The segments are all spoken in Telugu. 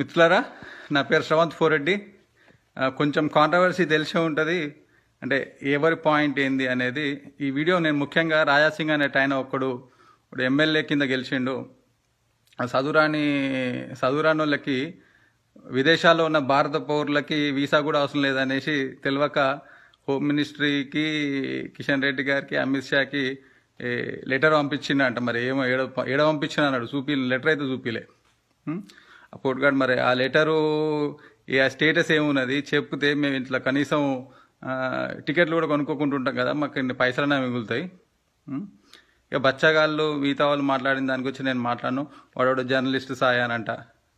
మిత్రులారా నా పేరు శ్రవంత్ ఫోరెడ్డి కొంచెం కాంట్రవర్సీ తెలిసే ఉంటుంది అంటే ఎవరి పాయింట్ ఏంది అనేది ఈ వీడియో నేను ముఖ్యంగా రాజాసింగ్ అనే ఆయన ఒకడు ఇప్పుడు ఎమ్మెల్యే కింద గెలిచిండు చదువురాని సదురాణులకి విదేశాల్లో ఉన్న భారత పౌరులకి వీసా కూడా అవసరం లేదనేసి తెలియక హోమ్ మినిస్ట్రీకి కిషన్ రెడ్డి గారికి అమిత్ షాకి లెటర్ అంట మరి ఏమో ఏడ ఏడ పంపించిన అన్నాడు చూపి లెటర్ అయితే చూపిలే ఆ గార్డ్ మరి ఆ లెటరు ఆ స్టేటస్ ఏమున్నది చెప్తే మేము ఇంట్లో కనీసం టికెట్లు కూడా ఉంటాం కదా మాకు ఇన్ని పైసలనే మిగులుతాయి ఇక బచ్చగాళ్ళు మిగతా వాళ్ళు మాట్లాడిన దాని గురించి నేను మాట్లాడను వాడోడు జర్నలిస్ట్ సాయానంట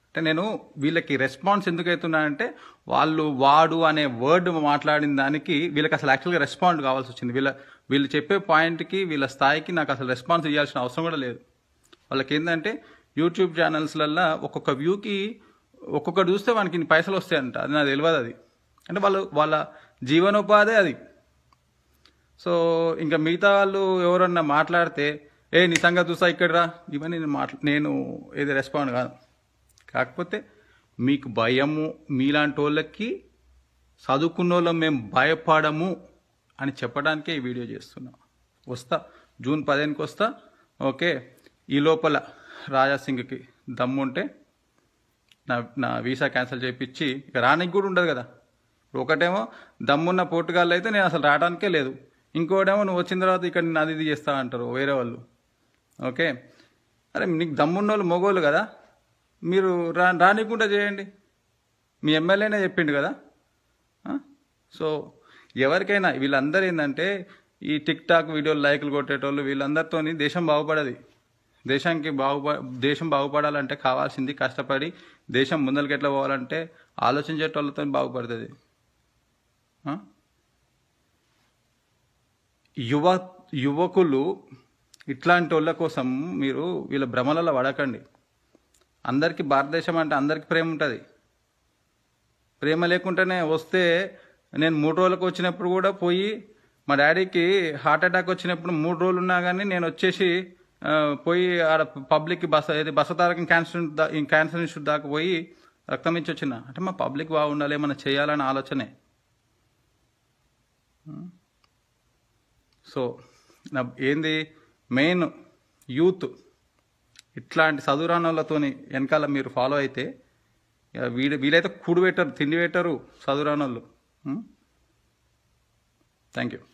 అంటే నేను వీళ్ళకి రెస్పాన్స్ అంటే వాళ్ళు వాడు అనే వర్డ్ మాట్లాడిన దానికి వీళ్ళకి అసలు యాక్చువల్గా రెస్పాండ్ కావాల్సి వచ్చింది వీళ్ళ వీళ్ళు చెప్పే పాయింట్కి వీళ్ళ స్థాయికి నాకు అసలు రెస్పాన్స్ ఇవ్వాల్సిన అవసరం కూడా లేదు వాళ్ళకి ఏంటంటే యూట్యూబ్ ఛానల్స్లల్లో ఒక్కొక్క వ్యూకి ఒక్కొక్కటి చూస్తే వానికి పైసలు వస్తాయంట అది నాకు తెలియదు అది అంటే వాళ్ళు వాళ్ళ జీవనోపాధి అది సో ఇంకా మిగతా వాళ్ళు ఎవరన్నా మాట్లాడితే ఏ నీ సంగతి చూసా ఇక్కడ రా ఇవన్నీ నేను మాట్లా నేను ఏది రెస్పాండ్ కాదు కాకపోతే మీకు భయము మీలాంటి వాళ్ళకి చదువుకున్న వాళ్ళం మేము భయపడము అని చెప్పడానికే ఈ వీడియో చేస్తున్నాం వస్తా జూన్ పదిహేనుకి వస్తా ఓకే ఈ లోపల రాజాసింగ్కి ఉంటే నా నా వీసా క్యాన్సిల్ చేయించి ఇక రానికి కూడా ఉండదు కదా ఒకటేమో దమ్మున్న పోర్టుగాల్ అయితే నేను అసలు రావడానికే లేదు ఇంకోటేమో నువ్వు వచ్చిన తర్వాత ఇక్కడ నేను అది ఇది చేస్తా అంటారు వేరే వాళ్ళు ఓకే అరే నీకు దమ్మున్న వాళ్ళు మగోళ్ళు కదా మీరు రా రానికుండా చేయండి మీ ఎమ్మెల్యేనే చెప్పిండు కదా సో ఎవరికైనా వీళ్ళందరూ ఏంటంటే ఈ టిక్ టాక్ వీడియోలు లైక్లు కొట్టేటోళ్ళు వీళ్ళందరితో దేశం బాగుపడది దేశానికి బాగుప దేశం బాగుపడాలంటే కావాల్సింది కష్టపడి దేశం ముందరికి ఎట్లా పోవాలంటే ఆలోచించేటోళ్ళతో బాగుపడుతుంది యువ యువకులు ఇట్లాంటి వాళ్ళ కోసం మీరు వీళ్ళ భ్రమలలో పడకండి అందరికీ భారతదేశం అంటే అందరికీ ప్రేమ ఉంటుంది ప్రేమ లేకుంటేనే వస్తే నేను మూడు రోజులకు వచ్చినప్పుడు కూడా పోయి మా డాడీకి హార్ట్ అటాక్ వచ్చినప్పుడు మూడు రోజులు ఉన్నా కానీ నేను వచ్చేసి పోయి ఆడ పబ్లిక్ బస ఏది బస తారకం క్యాన్సర్ క్యాన్సర్ ఇన్స్టిట్యూట్ దాకా పోయి రక్తం ఇచ్చి వచ్చిన అంటే మా పబ్లిక్ బాగుండాలి ఏమన్నా చేయాలనే ఆలోచనే సో ఏంది మెయిన్ యూత్ ఇట్లాంటి చదువురానోళ్ళతోని వెనకాల మీరు ఫాలో అయితే వీడు వీలైతే కూడు పెట్టరు తిండి పెట్టరు చదువురానోళ్ళు థ్యాంక్ యూ